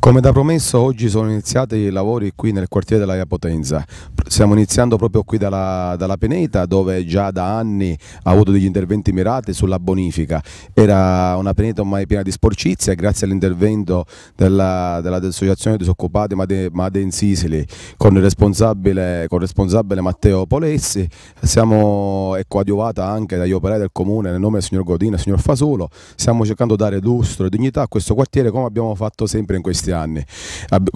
Come da promesso oggi sono iniziati i lavori qui nel quartiere della Potenza, stiamo iniziando proprio qui dalla, dalla, Peneta dove già da anni ha avuto degli interventi mirati sulla bonifica, era una Peneta ormai piena di sporcizia grazie all'intervento dell'associazione dell disoccupati Made, in Sicily con il responsabile, con il responsabile Matteo Polessi, siamo coadiuvati ecco, anche dagli operai del comune nel nome del signor Godina e del signor Fasulo, stiamo cercando di dare lustro e dignità a questo quartiere come abbiamo fatto sempre in questi anni questi anni.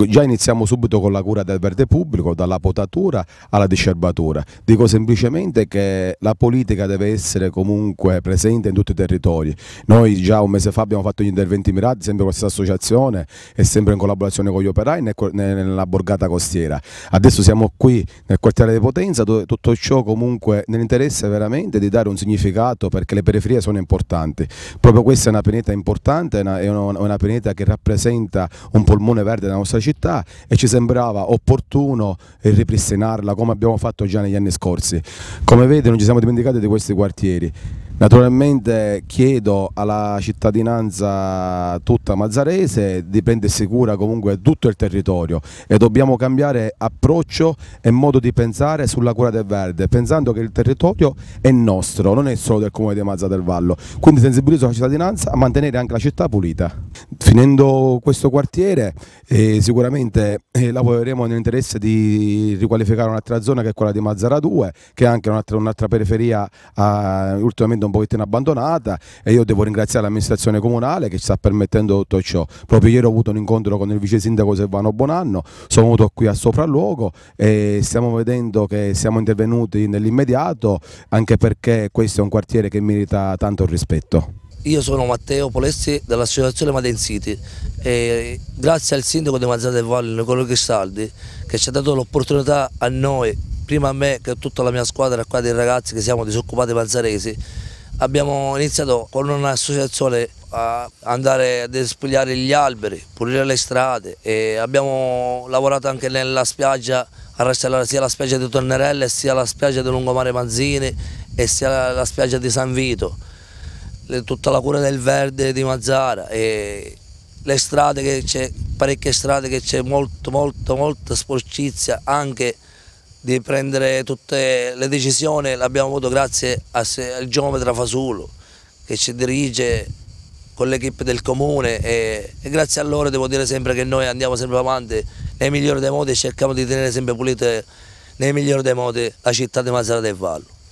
Già iniziamo subito con la cura del verde pubblico, dalla potatura alla discerbatura. Dico semplicemente che la politica deve essere comunque presente in tutti i territori. Noi già un mese fa abbiamo fatto gli interventi mirati, sempre con questa associazione e sempre in collaborazione con gli operai nella borgata costiera. Adesso siamo qui nel quartiere di Potenza, dove tutto ciò comunque nell'interesse veramente di dare un significato perché le periferie sono importanti. Proprio questa è una pianeta importante, è una, è una pianeta che rappresenta un un polmone verde della nostra città e ci sembrava opportuno ripristinarla come abbiamo fatto già negli anni scorsi. Come vedete non ci siamo dimenticati di questi quartieri. Naturalmente chiedo alla cittadinanza tutta mazzarese di prendersi cura comunque tutto il territorio e dobbiamo cambiare approccio e modo di pensare sulla cura del verde, pensando che il territorio è nostro, non è solo del comune di Mazza del Vallo, quindi sensibilizzo la cittadinanza a mantenere anche la città pulita. Finendo questo quartiere eh, sicuramente eh, lavoreremo nell'interesse di riqualificare un'altra zona che è quella di Mazzara 2, che è anche un'altra, un periferia eh, ultimamente un pochettino abbandonata e io devo ringraziare l'amministrazione comunale che ci sta permettendo tutto ciò. Proprio ieri ho avuto un incontro con il vice sindaco Silvano Bonanno, sono venuto qui a sopralluogo e stiamo vedendo che siamo intervenuti nell'immediato anche perché questo è un quartiere che merita tanto rispetto. Io sono Matteo Polessi dell'associazione Madensiti e grazie al sindaco di Mazzate del Valle, Nicolò Cristaldi, che ci ha dato l'opportunità a noi, prima a me che a tutta la mia squadra qua dei ragazzi che siamo disoccupati mazzaresi, abbiamo iniziato con un'associazione a andare a despugliare gli alberi, pulire le strade e abbiamo lavorato anche nella spiaggia a rastellare sia la spiaggia di Tornerelle sia la spiaggia di Lungomare Manzini e sia la spiaggia di San Vito, tutta la cura del verde di Mazzara e le strade che c'è, parecchie strade che c'è molto molto molta sporcizia anche di prendere tutte le decisioni l'abbiamo avuto grazie al geometra Fasulo che ci dirige con l'equipe del comune e, e, grazie a loro devo dire sempre che noi andiamo sempre avanti nei migliori dei modi e cerchiamo di tenere sempre pulite nei migliori dei modi la città di Mazzara del Vallo.